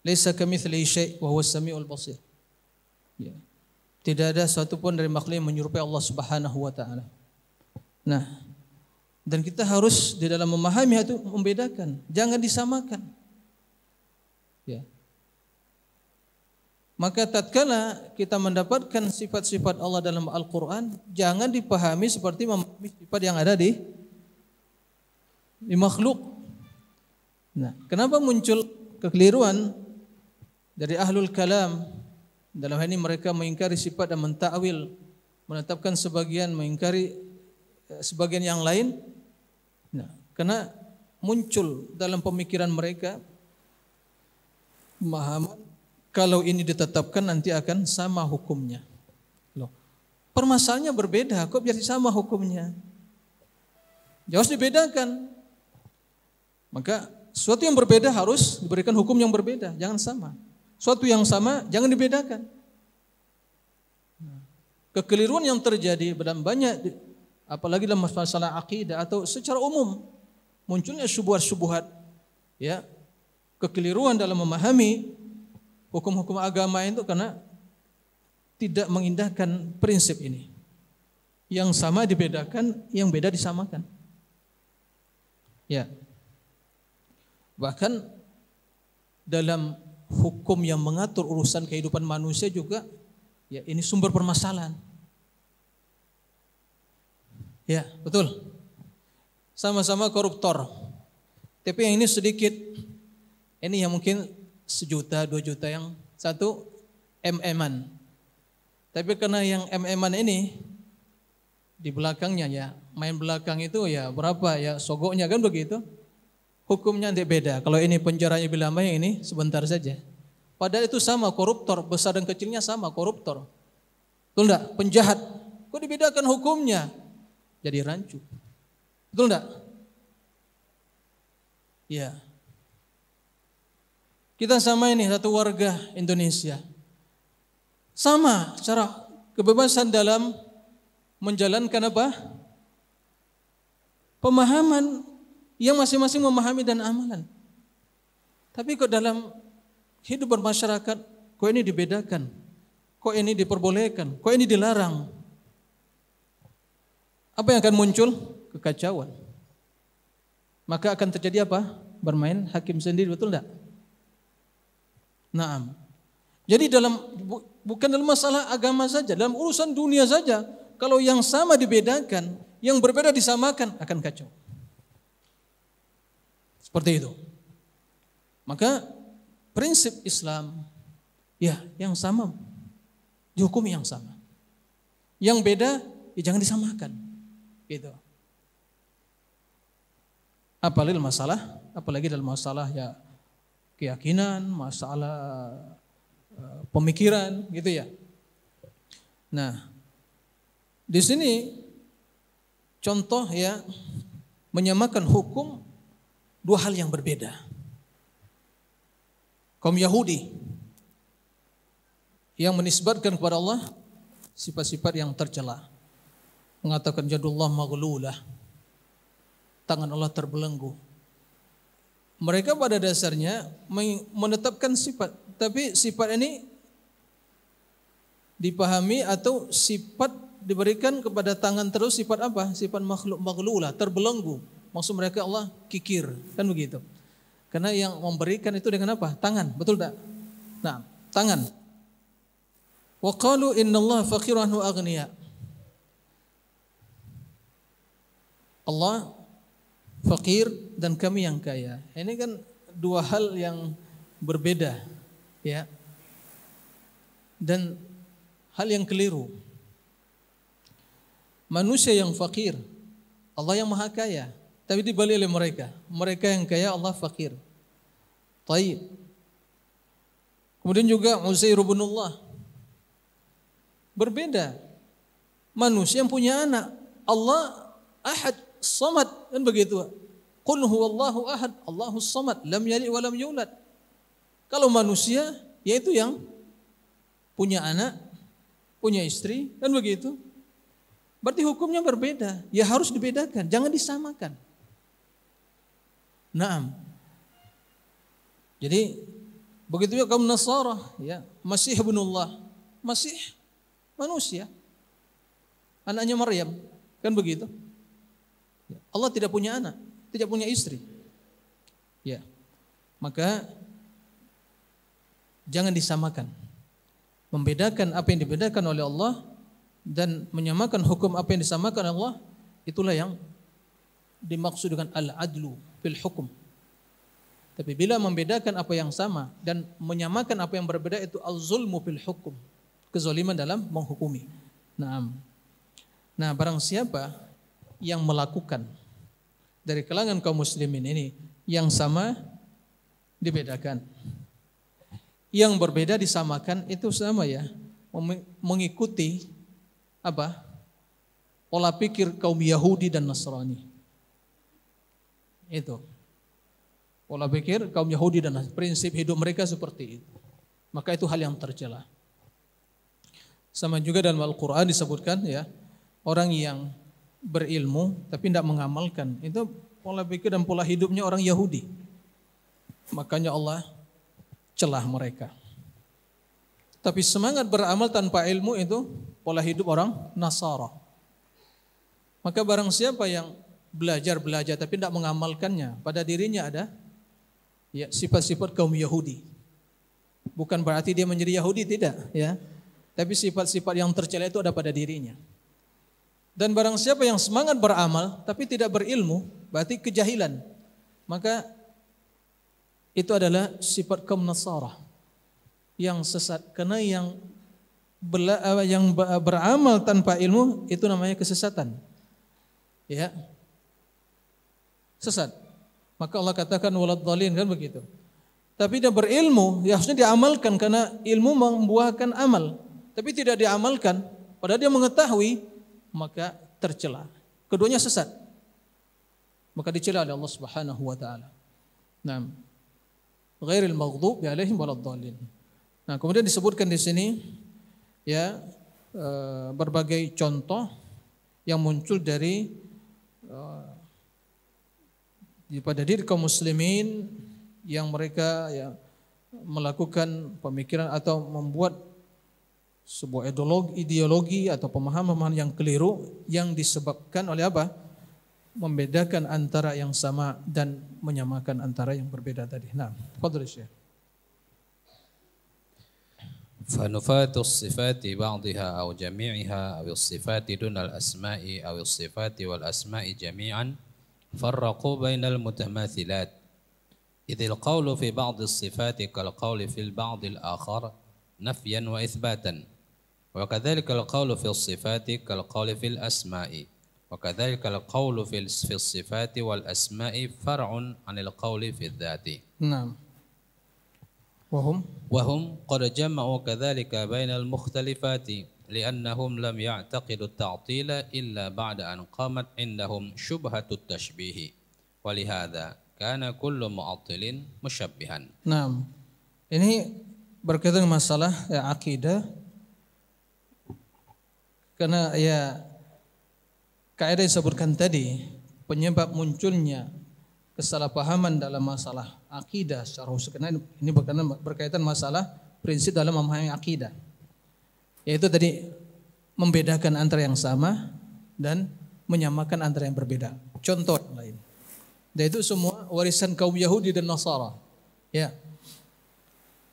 Laisa kamitslihi syai' wa huwas samiul basir. Ya. Tidak ada satupun dari makhluk yang menyerupai Allah Subhanahu wa taala. Nah, dan kita harus di dalam memahami itu membedakan, jangan disamakan. Ya. Maka tatkala kita mendapatkan sifat-sifat Allah dalam Al-Qur'an, jangan dipahami seperti memahami sifat yang ada di di makhluk. Nah, kenapa muncul kekeliruan? dari ahlul kalam dalam hal ini mereka mengingkari sifat dan mentakwil menetapkan sebagian mengingkari eh, sebagian yang lain nah karena muncul dalam pemikiran mereka pemahaman kalau ini ditetapkan nanti akan sama hukumnya loh permasalahannya berbeda kok biar sama hukumnya ya harus dibedakan maka sesuatu yang berbeda harus diberikan hukum yang berbeda jangan sama Suatu yang sama jangan dibedakan. Kekeliruan yang terjadi dalam banyak apalagi dalam masalah akidah atau secara umum munculnya subuhat-subuhat ya kekeliruan dalam memahami hukum-hukum agama itu karena tidak mengindahkan prinsip ini. Yang sama dibedakan, yang beda disamakan. Ya. Bahkan dalam hukum yang mengatur urusan kehidupan manusia juga ya ini sumber permasalahan. Ya, betul. Sama-sama koruptor. Tapi yang ini sedikit. Ini yang mungkin sejuta, dua juta yang satu MM-an. Tapi karena yang MM-an ini di belakangnya ya, main belakang itu ya berapa ya sogoknya kan begitu hukumnya tidak beda. Kalau ini penjaranya lebih lama, yang ini sebentar saja. Padahal itu sama koruptor, besar dan kecilnya sama koruptor. Betul enggak? Penjahat. Kok dibedakan hukumnya? Jadi rancu. Betul enggak? Ya. Kita sama ini satu warga Indonesia. Sama cara kebebasan dalam menjalankan apa? Pemahaman yang masing-masing memahami dan amalan. Tapi kok dalam hidup bermasyarakat, kok ini dibedakan, kok ini diperbolehkan, kok ini dilarang. Apa yang akan muncul? Kekacauan. Maka akan terjadi apa? Bermain hakim sendiri, betul tidak? Naam. Jadi dalam bukan dalam masalah agama saja, dalam urusan dunia saja, kalau yang sama dibedakan, yang berbeda disamakan akan kacau. Seperti itu. Maka prinsip Islam ya yang sama Hukum yang sama. Yang beda ya jangan disamakan. Gitu. Apalagi masalah, apalagi dalam masalah ya keyakinan, masalah eh, pemikiran gitu ya. Nah, di sini contoh ya menyamakan hukum dua hal yang berbeda. Kaum Yahudi yang menisbatkan kepada Allah sifat-sifat yang tercela. Mengatakan jadullah maghlulah. Tangan Allah terbelenggu. Mereka pada dasarnya menetapkan sifat, tapi sifat ini dipahami atau sifat diberikan kepada tangan terus sifat apa? Sifat makhluk maghlulah, terbelenggu maksud mereka Allah kikir, kan begitu. Karena yang memberikan itu dengan apa? Tangan, betul tak? Nah, tangan. Wa qalu innallaha faqirun wa Allah fakir dan kami yang kaya. Ini kan dua hal yang berbeda, ya. Dan hal yang keliru. Manusia yang fakir, Allah yang maha kaya. Tapi dibalik oleh mereka. Mereka yang kaya Allah fakir. Taib. Kemudian juga Uzair bin Allah. Berbeda. Manusia yang punya anak. Allah ahad samad. Dan begitu. Qul huwallahu ahad. Allahu samad. Lam yali wa lam yulad. Kalau manusia, yaitu yang punya anak, punya istri, dan begitu. Berarti hukumnya berbeda. Ya harus dibedakan, jangan disamakan. Naam. Jadi begitu juga kaum Nasara, ya, Masih ibnullah, Masih manusia. Anaknya Maryam, kan begitu? Ya, Allah tidak punya anak, tidak punya istri. Ya. Maka jangan disamakan. Membedakan apa yang dibedakan oleh Allah dan menyamakan hukum apa yang disamakan Allah, itulah yang dimaksud dengan al-adlu, bil hukum. Tapi bila membedakan apa yang sama dan menyamakan apa yang berbeda itu al-zulmu bil hukum. Kezoliman dalam menghukumi. Nah, nah barang siapa yang melakukan dari kalangan kaum muslimin ini yang sama dibedakan. Yang berbeda disamakan itu sama ya, mengikuti apa? pola pikir kaum Yahudi dan Nasrani. Itu. Pola pikir kaum Yahudi dan prinsip hidup mereka seperti itu. Maka itu hal yang tercela. Sama juga dalam Al-Quran disebutkan ya, orang yang berilmu tapi tidak mengamalkan. Itu pola pikir dan pola hidupnya orang Yahudi. Makanya Allah celah mereka. Tapi semangat beramal tanpa ilmu itu pola hidup orang Nasara. Maka barang siapa yang belajar-belajar tapi tidak mengamalkannya. Pada dirinya ada ya sifat-sifat kaum Yahudi. Bukan berarti dia menjadi Yahudi tidak, ya. Tapi sifat-sifat yang tercela itu ada pada dirinya. Dan barang siapa yang semangat beramal tapi tidak berilmu, berarti kejahilan. Maka itu adalah sifat kaum Nasara yang sesat karena yang eh, yang beramal tanpa ilmu itu namanya kesesatan. Ya, sesat. Maka Allah katakan walad waladhdallin kan begitu. Tapi dia berilmu, ya harusnya diamalkan karena ilmu membuahkan amal. Tapi tidak diamalkan, padahal dia mengetahui maka tercela. Keduanya sesat. Maka dicela oleh Allah Subhanahu wa taala. Naam. ghairil maghdubi alaihim waladdallin. Nah, kemudian disebutkan di sini ya eh, berbagai contoh yang muncul dari pada diri kaum muslimin yang mereka ya, melakukan pemikiran atau membuat sebuah ideologi, ideologi atau pemahaman yang keliru yang disebabkan oleh apa? Membedakan antara yang sama dan menyamakan antara yang berbeda tadi. Nah, fadhil Syekh. فنفات الصفات بعضها أو جميعها أو الصفات دون الأسماء أو الصفات والأسماء جميعاً فرقوا بين المتماثلات إذ القول في بعض الصفات كالقول في البعض الآخر نفيا وإثباتا وكذلك القول في الصفات كالقول في الأسماء وكذلك القول في الصفات والأسماء فرع عن القول في الذات نعم وهم وهم قد جمعوا كذلك بين المختلفات لأنهم لم يعتقدوا التعطيل إلا بعد أن قامت عندهم شبهة التشبيه ولهذا كان كل معطل مشبها نعم ini berkaitan masalah ya, akidah karena ya kaidah disebutkan tadi penyebab munculnya kesalahpahaman dalam masalah akidah secara khusus karena ini berkaitan berkaitan masalah prinsip dalam memahami akidah yaitu tadi membedakan antara yang sama dan menyamakan antara yang berbeda. Contoh yang lain. Dan itu semua warisan kaum Yahudi dan Nasara. Ya.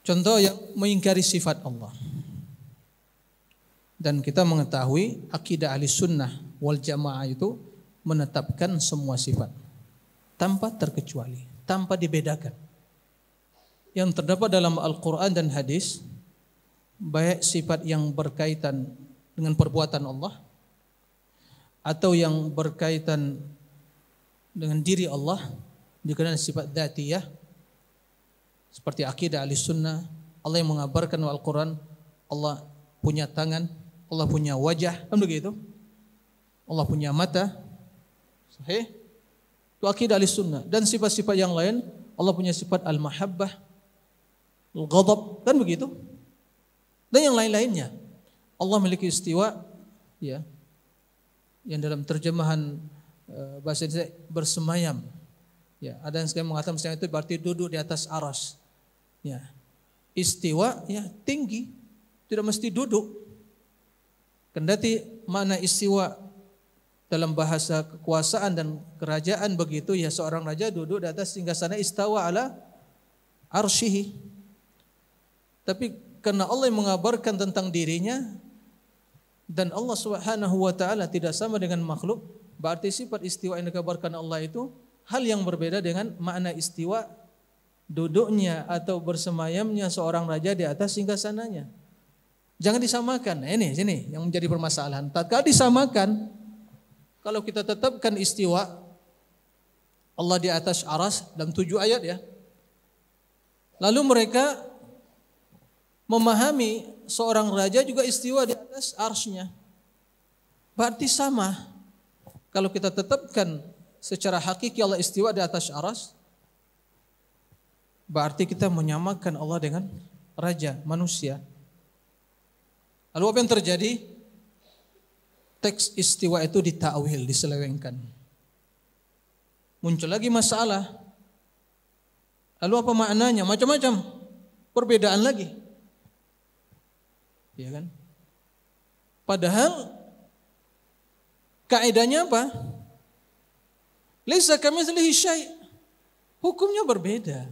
Contoh yang mengingkari sifat Allah. Dan kita mengetahui akidah ahli sunnah wal jamaah itu menetapkan semua sifat. Tanpa terkecuali, tanpa dibedakan. Yang terdapat dalam Al-Quran dan hadis baik sifat yang berkaitan dengan perbuatan Allah atau yang berkaitan dengan diri Allah dikenal sifat dzatiyah seperti akidah ahli sunnah Allah yang mengabarkan Al-Quran Allah punya tangan Allah punya wajah kan begitu Allah punya mata sahih itu akidah ahli sunnah dan sifat-sifat yang lain Allah punya sifat al-mahabbah al-ghadab kan begitu dan yang lain-lainnya. Allah memiliki istiwa ya. Yang dalam terjemahan eh, bahasa Indonesia bersemayam. Ya, ada yang sekarang mengatakan bersemayam itu berarti duduk di atas aras. Ya. Istiwa ya tinggi, tidak mesti duduk. Kendati mana istiwa dalam bahasa kekuasaan dan kerajaan begitu ya seorang raja duduk di atas singgasana istawa ala arsyihi. Tapi karena Allah yang mengabarkan tentang dirinya dan Allah Subhanahu wa taala tidak sama dengan makhluk, berarti sifat istiwa yang dikabarkan Allah itu hal yang berbeda dengan makna istiwa duduknya atau bersemayamnya seorang raja di atas singgasananya. Jangan disamakan. Nah, ini sini yang menjadi permasalahan. Tatkala disamakan, kalau kita tetapkan istiwa Allah di atas aras dalam tujuh ayat ya. Lalu mereka memahami seorang raja juga istiwa di atas arsnya. Berarti sama. Kalau kita tetapkan secara hakiki Allah istiwa di atas aras, berarti kita menyamakan Allah dengan raja, manusia. Lalu apa yang terjadi? Teks istiwa itu ditawil, diselewengkan. Muncul lagi masalah. Lalu apa maknanya? Macam-macam. Perbedaan lagi. Ya kan? Padahal kaidahnya apa? Lisa kami syai'. Hukumnya berbeda.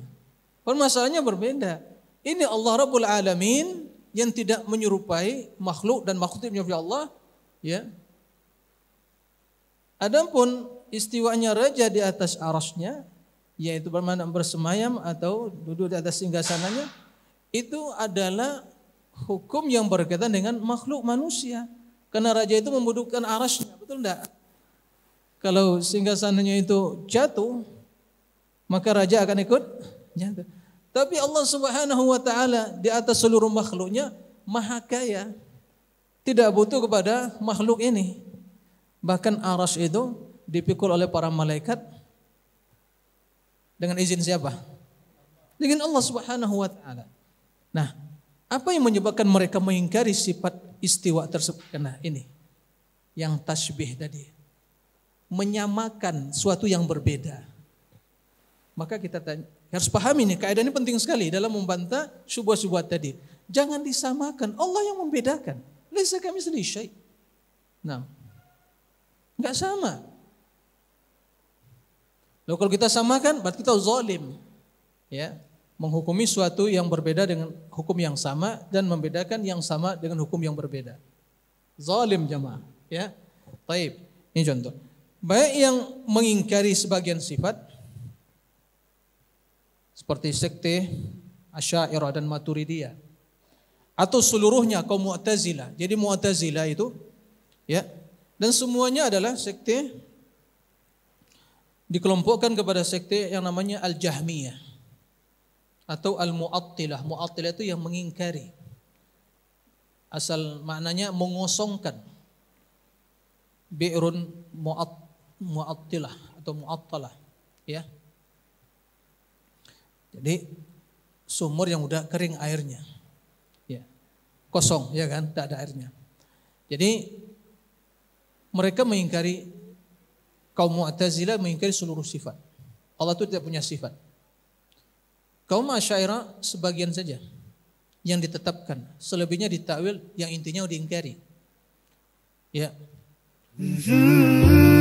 Permasalahannya berbeda. Ini Allah Rabbul Alamin yang tidak menyerupai makhluk dan makhluknya oleh Allah, ya. Adapun istiwanya raja di atas arasnya, yaitu bermakna bersemayam atau duduk di atas singgasananya, itu adalah hukum yang berkaitan dengan makhluk manusia. Karena raja itu membutuhkan arasnya, betul enggak? Kalau singgasananya itu jatuh, maka raja akan ikut jatuh. Tapi Allah Subhanahu wa taala di atas seluruh makhluknya maha kaya. Tidak butuh kepada makhluk ini. Bahkan aras itu dipikul oleh para malaikat dengan izin siapa? Dengan Allah Subhanahu wa taala. Nah, apa yang menyebabkan mereka mengingkari sifat istiwa tersebut? Karena ini, yang tasbih tadi. Menyamakan suatu yang berbeda. Maka kita tanya, harus pahami ini, kaidah ini penting sekali dalam membantah subuh-subuh tadi. Jangan disamakan, Allah yang membedakan. Lisa kami syai. Nah, nggak sama. Lalu kalau kita samakan, berarti kita zalim. Ya, menghukumi suatu yang berbeda dengan hukum yang sama dan membedakan yang sama dengan hukum yang berbeda. Zalim jemaah, ya. Taib. Ini contoh. Baik yang mengingkari sebagian sifat seperti sekte Asy'ariyah dan Maturidiyah atau seluruhnya kaum Mu'tazilah. Jadi Mu'tazilah itu ya dan semuanya adalah sekte dikelompokkan kepada sekte yang namanya Al-Jahmiyah atau al-mu'attilah. Mu'attilah itu yang mengingkari. Asal maknanya mengosongkan. Bi'run mu'at, mu'attilah atau mu'attalah. Ya. Jadi sumur yang udah kering airnya. Ya. Kosong ya kan, tidak ada airnya. Jadi mereka mengingkari kaum Mu'tazilah mengingkari seluruh sifat. Allah itu tidak punya sifat. Kaum masyaira sebagian saja yang ditetapkan, selebihnya ditakwil yang intinya udah diingkari. Ya. Mm